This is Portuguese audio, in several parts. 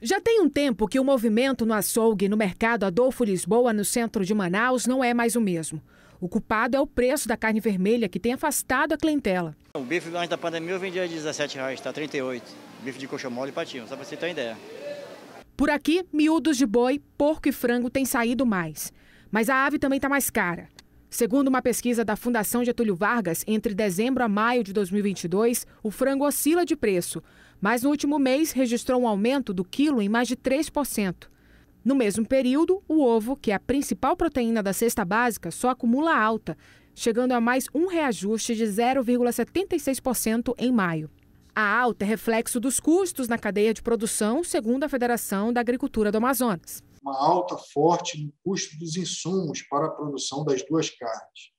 Já tem um tempo que o movimento no açougue no mercado Adolfo Lisboa, no centro de Manaus, não é mais o mesmo. O culpado é o preço da carne vermelha, que tem afastado a clientela. O bife antes da pandemia eu vendia R$17,00, está R$38,00. Bife de coxa mole e patinho, só para você ter uma ideia. Por aqui, miúdos de boi, porco e frango têm saído mais. Mas a ave também está mais cara. Segundo uma pesquisa da Fundação Getúlio Vargas, entre dezembro a maio de 2022, o frango oscila de preço, mas no último mês registrou um aumento do quilo em mais de 3%. No mesmo período, o ovo, que é a principal proteína da cesta básica, só acumula alta, chegando a mais um reajuste de 0,76% em maio. A alta é reflexo dos custos na cadeia de produção, segundo a Federação da Agricultura do Amazonas uma alta forte no custo dos insumos para a produção das duas carnes.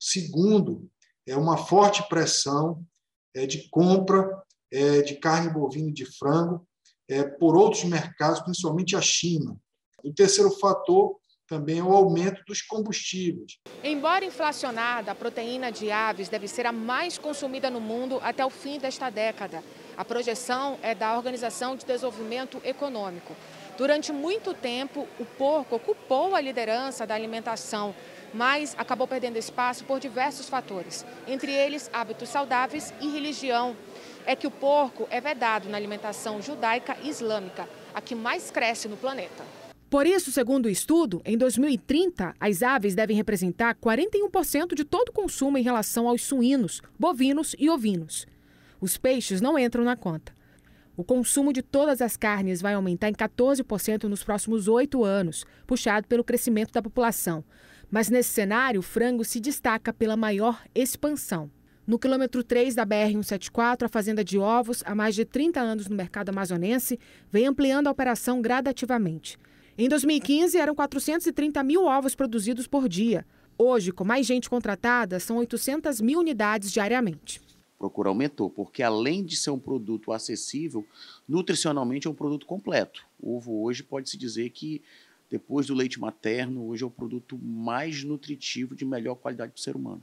Segundo, é uma forte pressão é, de compra é, de carne bovina e de frango é, por outros mercados, principalmente a China. O terceiro fator também é o aumento dos combustíveis. Embora inflacionada, a proteína de aves deve ser a mais consumida no mundo até o fim desta década. A projeção é da Organização de Desenvolvimento Econômico. Durante muito tempo, o porco ocupou a liderança da alimentação, mas acabou perdendo espaço por diversos fatores, entre eles hábitos saudáveis e religião. É que o porco é vedado na alimentação judaica e islâmica, a que mais cresce no planeta. Por isso, segundo o estudo, em 2030, as aves devem representar 41% de todo o consumo em relação aos suínos, bovinos e ovinos. Os peixes não entram na conta. O consumo de todas as carnes vai aumentar em 14% nos próximos oito anos, puxado pelo crescimento da população. Mas nesse cenário, o frango se destaca pela maior expansão. No quilômetro 3 da BR-174, a fazenda de ovos, há mais de 30 anos no mercado amazonense, vem ampliando a operação gradativamente. Em 2015, eram 430 mil ovos produzidos por dia. Hoje, com mais gente contratada, são 800 mil unidades diariamente procura aumentou, porque além de ser um produto acessível, nutricionalmente é um produto completo. O ovo hoje pode-se dizer que, depois do leite materno, hoje é o produto mais nutritivo de melhor qualidade para o ser humano.